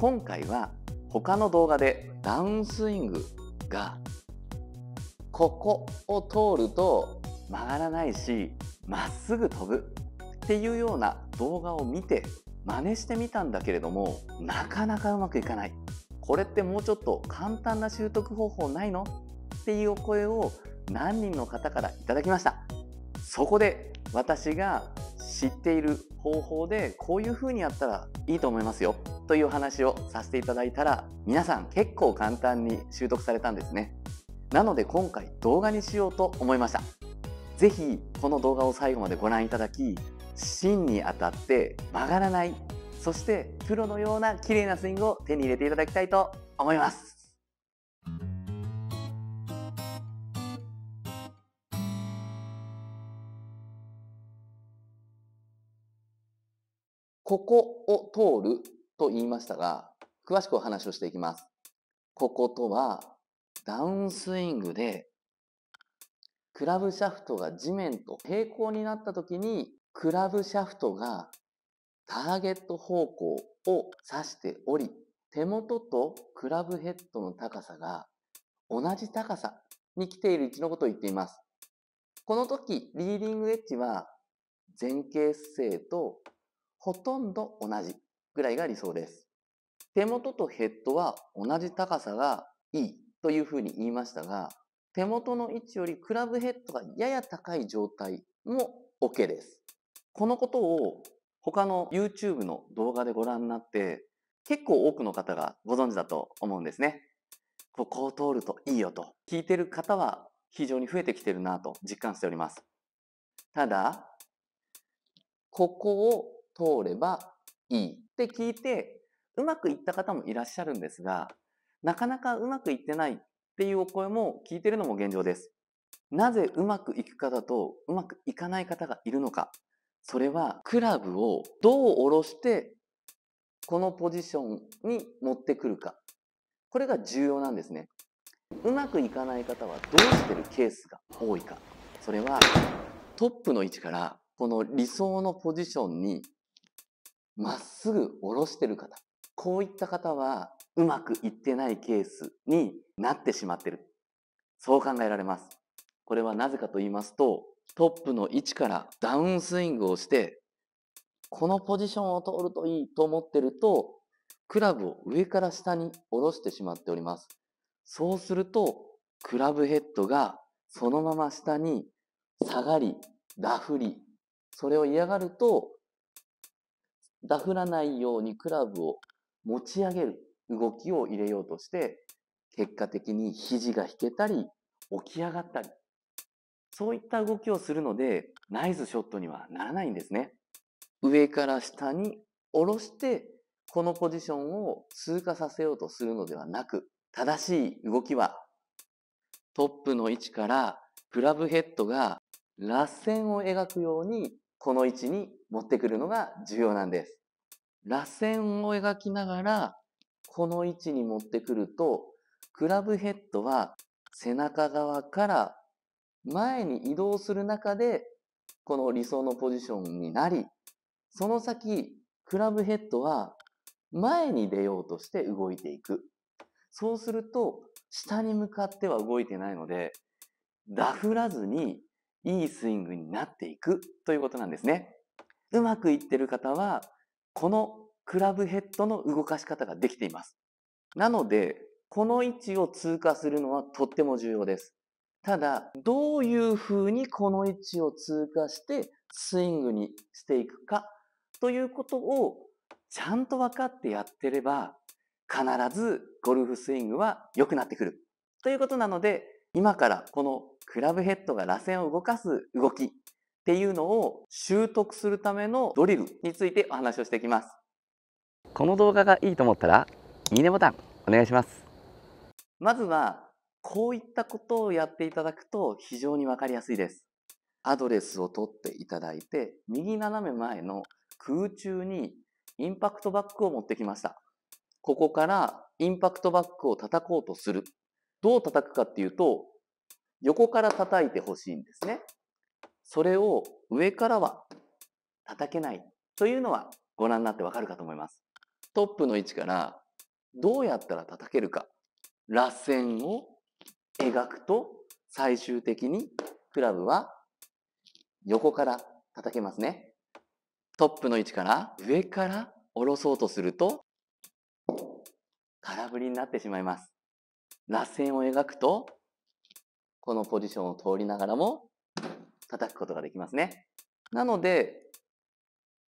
今回は他の動画でダウンスイングがここを通ると曲がらないしまっすぐ飛ぶっていうような動画を見て真似してみたんだけれどもなかなかうまくいかないこれってもうちょっと簡単な習得方法ないのっていうお声を何人の方からいただきましたそこで私が知っている方法でこういうふうにやったらいいと思いますよという話をさせていただいたら皆さん結構簡単に習得されたんですねなので今回動画にしようと思いました是非この動画を最後までご覧いただき芯に当たって曲がらないそしてプロのような綺麗なスイングを手に入れていただきたいと思いますここを通ると言いましたが、詳しくお話をしていきます。こことは、ダウンスイングで、クラブシャフトが地面と平行になった時に、クラブシャフトがターゲット方向を指しており、手元とクラブヘッドの高さが同じ高さに来ている位置のことを言っています。この時、リーディングエッジは前傾姿勢とほとんど同じ。ぐらいが理想です。手元とヘッドは同じ高さがいいというふうに言いましたが、手元の位置よりクラブヘッドがやや高い状態も OK です。このことを他の YouTube の動画でご覧になって結構多くの方がご存知だと思うんですね。ここを通るといいよと聞いてる方は非常に増えてきてるなと実感しております。ただ、ここを通ればいいって聞いて、うまくいった方もいらっしゃるんですが、なかなかうまくいってないっていうお声も聞いてるのも現状です。なぜうまくいく方とうまくいかない方がいるのか。それはクラブをどう下ろしてこのポジションに持ってくるか。これが重要なんですね。うまくいかない方はどうしてるケースが多いか。それはトップの位置からこの理想のポジションにまっすぐ下ろしてる方、こういった方はうまくいってないケースになってしまってる。そう考えられます。これはなぜかと言いますと、トップの位置からダウンスイングをして、このポジションを通るといいと思ってると、クラブを上から下に下ろしてしまっております。そうすると、クラブヘッドがそのまま下に下がり、ダフり、それを嫌がると、ダフらないようにクラブを持ち上げる動きを入れようとして、結果的に肘が引けたり、起き上がったり、そういった動きをするので、ナイスショットにはならないんですね。上から下に下ろして、このポジションを通過させようとするのではなく、正しい動きは、トップの位置からクラブヘッドが螺旋を描くように、この位置に持ってくるのが重要なんです。螺旋を描きながら、この位置に持ってくると、クラブヘッドは背中側から前に移動する中で、この理想のポジションになり、その先、クラブヘッドは前に出ようとして動いていく。そうすると、下に向かっては動いてないので、ダフらずにいいスイングになっていくということなんですね。うまくいってる方は、このクラブヘッドの動かし方ができています。なので、この位置を通過するのはとっても重要です。ただ、どういう風にこの位置を通過してスイングにしていくかということをちゃんと分かってやってれば、必ずゴルフスイングは良くなってくる。ということなので、今からこのクラブヘッドが螺旋を動かす動きっていうのを習得するためのドリルについてお話をしていきますこの動画がいいと思ったらいいねボタンお願いしますまずはこういったことをやっていただくと非常にわかりやすいですアドレスを取っていただいて右斜め前の空中にインパクトバックを持ってきましたここからインパクトバックを叩こうとするどう叩くかっていうと横から叩いてほしいんですねそれを上からは叩けないというのはご覧になってわかるかと思います。トップの位置からどうやったら叩けるか、螺旋を描くと最終的にクラブは横から叩けますね。トップの位置から上から下ろそうとすると空振りになってしまいます。螺旋を描くとこのポジションを通りながらも叩くことができますね。なので、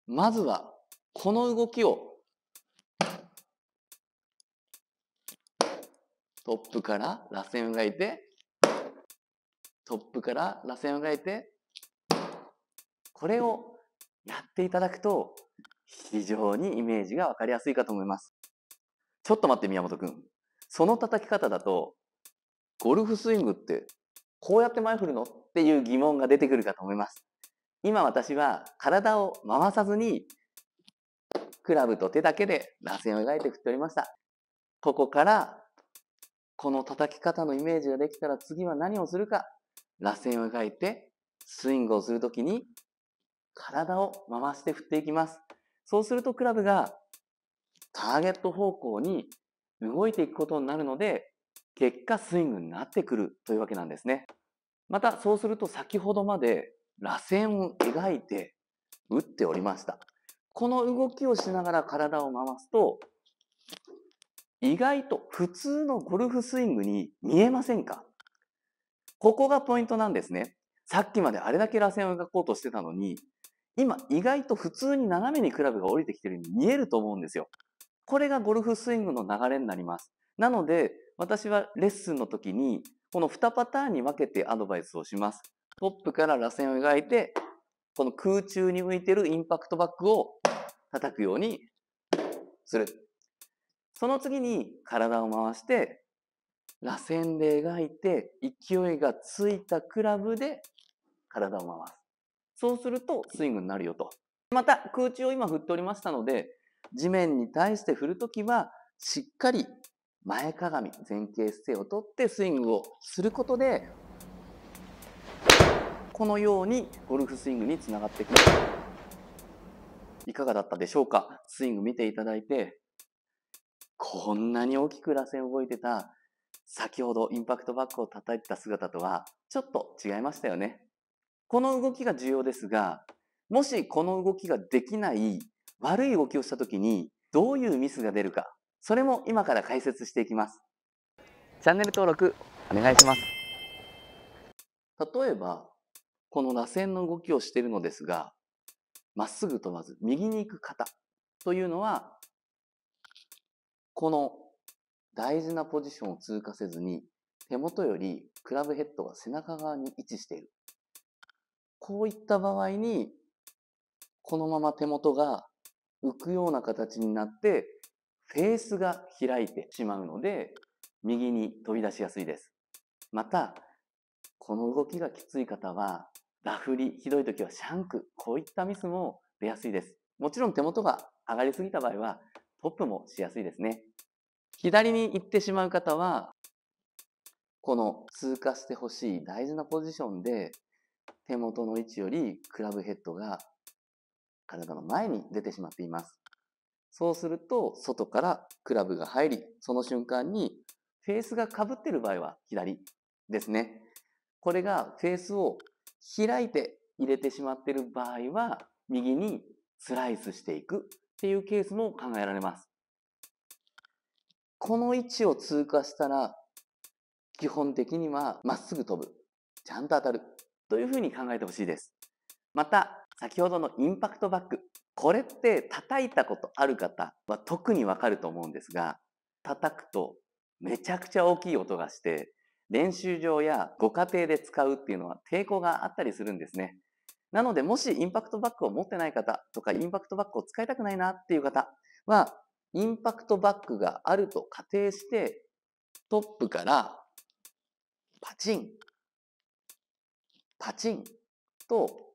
まずは、この動きを、トップから螺旋を描いて、トップから螺旋を描いて、これをやっていただくと、非常にイメージがわかりやすいかと思います。ちょっと待って、宮本くん。その叩き方だと、ゴルフスイングってこうやって前振るのっていう疑問が出てくるかと思います。今私は体を回さずに、クラブと手だけで螺旋を描いて振っておりました。ここから、この叩き方のイメージができたら次は何をするか、螺旋を描いてスイングをするときに体を回して振っていきます。そうするとクラブがターゲット方向に動いていくことになるので、結果スイングになってくるというわけなんですね。またそうすると先ほどまで螺旋を描いて打っておりました。この動きをしながら体を回すと、意外と普通のゴルフスイングに見えませんかここがポイントなんですね。さっきまであれだけ螺旋を描こうとしてたのに、今意外と普通に斜めにクラブが降りてきてるように見えると思うんですよ。これがゴルフスイングの流れになります。なので、私はレッスンの時に、この2パターンに分けてアドバイスをします。トップから螺旋を描いて、この空中に向いてるインパクトバックを叩くようにする。その次に体を回して、螺旋で描いて、勢いがついたクラブで体を回す。そうするとスイングになるよと。また空中を今振っておりましたので、地面に対して振るときは、しっかり前かがみ、前傾姿勢をとってスイングをすることで、このようにゴルフスイングにつながってきます。いかがだったでしょうかスイング見ていただいて、こんなに大きく螺旋動いてた、先ほどインパクトバックを叩いた姿とは、ちょっと違いましたよね。この動きが重要ですが、もしこの動きができない悪い動きをした時にどういうミスが出るかそれも今から解説していきますチャンネル登録お願いします例えばこの螺旋の動きをしているのですがまっすぐ飛ばず右に行く方というのはこの大事なポジションを通過せずに手元よりクラブヘッドが背中側に位置しているこういった場合にこのまま手元が浮くような形になってフェースが開いてしまうので、右に飛び出しやすいです。また、この動きがきつい方は、ラフリ、ひどい時はシャンク、こういったミスも出やすいです。もちろん手元が上がりすぎた場合は、トップもしやすいですね。左に行ってしまう方は、この通過してほしい大事なポジションで、手元の位置よりクラブヘッドが体の前に出てしまっています。そうすると、外からクラブが入り、その瞬間にフェースがかぶってる場合は左ですね。これがフェースを開いて入れてしまってる場合は、右にスライスしていくっていうケースも考えられます。この位置を通過したら、基本的にはまっすぐ飛ぶ。ちゃんと当たる。というふうに考えてほしいです。また、先ほどのインパクトバック。これって叩いたことある方は特にわかると思うんですが、叩くとめちゃくちゃ大きい音がして、練習場やご家庭で使うっていうのは抵抗があったりするんですね。なので、もしインパクトバッグを持ってない方とか、インパクトバッグを使いたくないなっていう方は、インパクトバッグがあると仮定して、トップからパチン、パチンと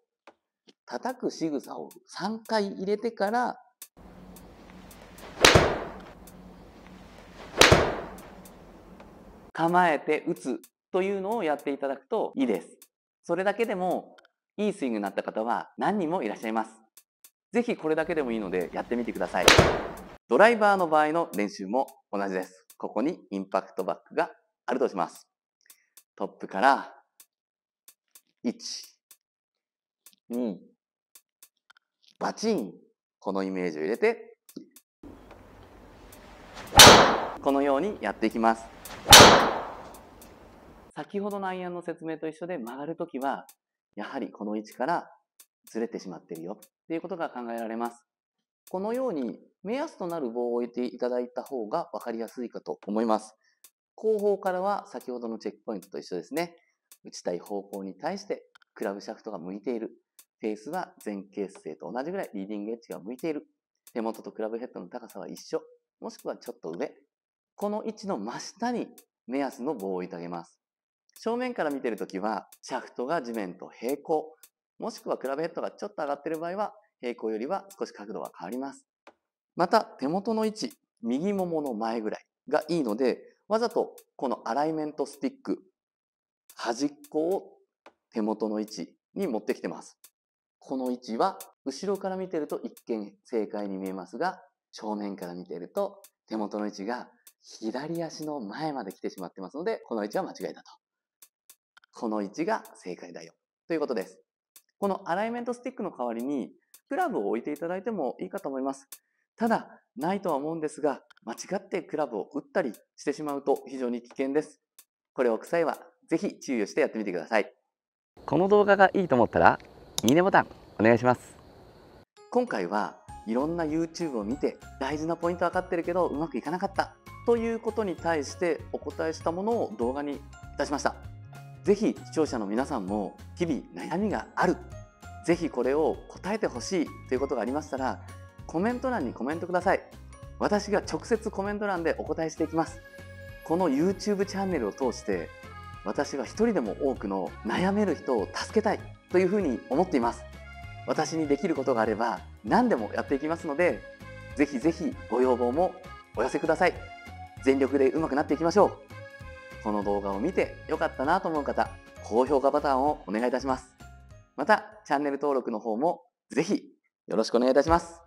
叩く仕草を3回入れてから構えて打つというのをやっていただくといいです。それだけでもいいスイングになった方は何人もいらっしゃいます。ぜひこれだけでもいいのでやってみてください。ドライバーの場合の練習も同じです。ここにインパクトバックがあるとします。トップから1、2、バチンこのイメージを入れてこのようにやっていきます先ほどのアイアンの説明と一緒で曲がるときはやはりこの位置からずれてしまってるよっていうことが考えられますこのように目安となる棒を置いていただいた方が分かりやすいかと思います後方からは先ほどのチェックポイントと一緒ですね打ちたい方向に対してクラブシャフトが向いているフェイスは前傾姿勢と同じぐらいリーディングエッジが向いている。手元とクラブヘッドの高さは一緒。もしくはちょっと上。この位置の真下に目安の棒をあげます。正面から見てるときは、シャフトが地面と平行。もしくはクラブヘッドがちょっと上がってる場合は、平行よりは少し角度が変わります。また、手元の位置、右ももの前ぐらいがいいので、わざとこのアライメントスティック、端っこを手元の位置に持ってきてます。この位置は後ろから見てると一見正解に見えますが、正面から見てると手元の位置が左足の前まで来てしまってますので、この位置は間違いだと。この位置が正解だよ。ということです。このアライメントスティックの代わりに、クラブを置いていただいてもいいかと思います。ただ、ないとは思うんですが、間違ってクラブを打ったりしてしまうと非常に危険です。これを臭くは、ぜひ注意をしてやってみてください。この動画がいいと思ったら、いいねボタンお願いします今回はいろんな YouTube を見て大事なポイント分かってるけどうまくいかなかったということに対してお答えしたものを動画にいたしましたぜひ視聴者の皆さんも日々悩みがあるぜひこれを答えてほしいということがありましたらコメント欄にコメントください私が直接コメント欄でお答えしていきますこの YouTube チャンネルを通して私は一人でも多くの悩める人を助けたいというふうに思っています私にできることがあれば何でもやっていきますのでぜひぜひご要望もお寄せください全力で上手くなっていきましょうこの動画を見て良かったなと思う方高評価ボタンをお願いいたしますまたチャンネル登録の方もぜひよろしくお願いいたします